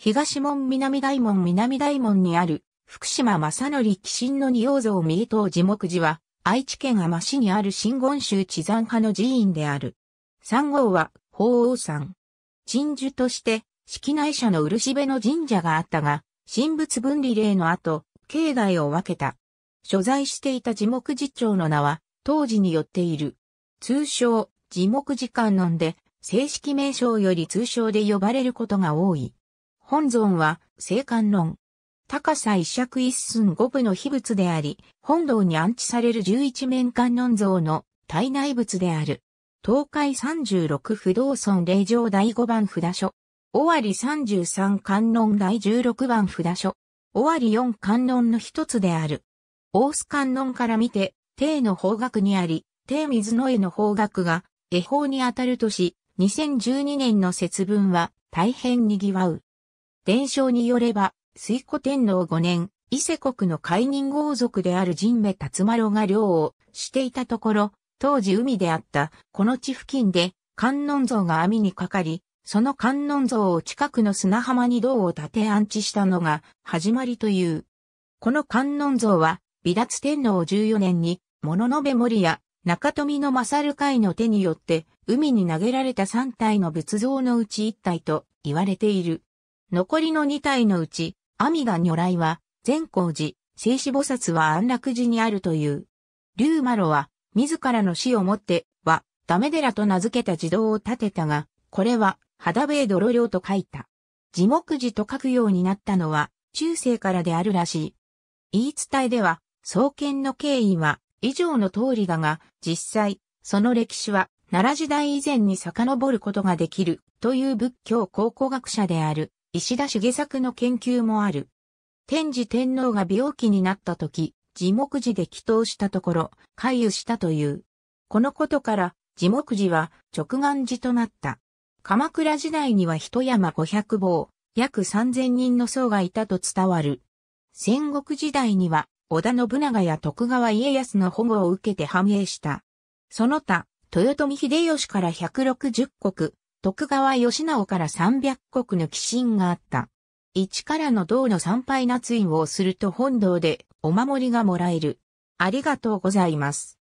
東門南大門南大門にある、福島正則寄進の仁王像右頭地木寺は、愛知県天市にある新言宗地山派の寺院である。三号は、法王山。鎮守として、式内社の漆部の神社があったが、神仏分離令の後、境内を分けた。所在していた地木寺長の名は、当時によっている。通称、地木寺観音で、正式名称より通称で呼ばれることが多い。本尊は、聖観論。高さ一尺一寸五部の秘仏であり、本堂に安置される十一面観音像の体内仏である。東海三十六不動尊霊場第五番札所。尾張三十三観音第十六番札所。尾張四観音の一つである。大須観音から見て、帝の方角にあり、帝水の絵の方角が、絵法にあたるとし、2012年の節分は大変賑わう。伝承によれば、水古天皇5年、伊勢国の海人豪族である神目辰丸が漁をしていたところ、当時海であったこの地付近で観音像が網にかかり、その観音像を近くの砂浜に銅を立て安置したのが始まりという。この観音像は、美達天皇14年に、物の部森や中富の勝会の手によって、海に投げられた3体の仏像のうち1体と言われている。残りの2体のうち、阿弥が如来は、善光寺、聖子菩薩は安楽寺にあるという。龍馬呂は、自らの死をもって、は、ダメ寺と名付けた児童を建てたが、これは、肌塀泥量と書いた。地木寺と書くようになったのは、中世からであるらしい。言い伝えでは、創建の経緯は、以上の通りだが、実際、その歴史は、奈良時代以前に遡ることができる、という仏教考古学者である、石田茂作の研究もある。天智天皇が病気になった時、地木寺で祈祷したところ、回遊したという。このことから、地木寺は直眼寺となった。鎌倉時代には一山五百坊、約三千人の僧がいたと伝わる。戦国時代には、織田信長や徳川家康の保護を受けて繁栄した。その他、豊臣秀吉から160国、徳川義直から三百国の寄進があった。一からの道の参拝捺印をすると本堂でお守りがもらえる。ありがとうございます。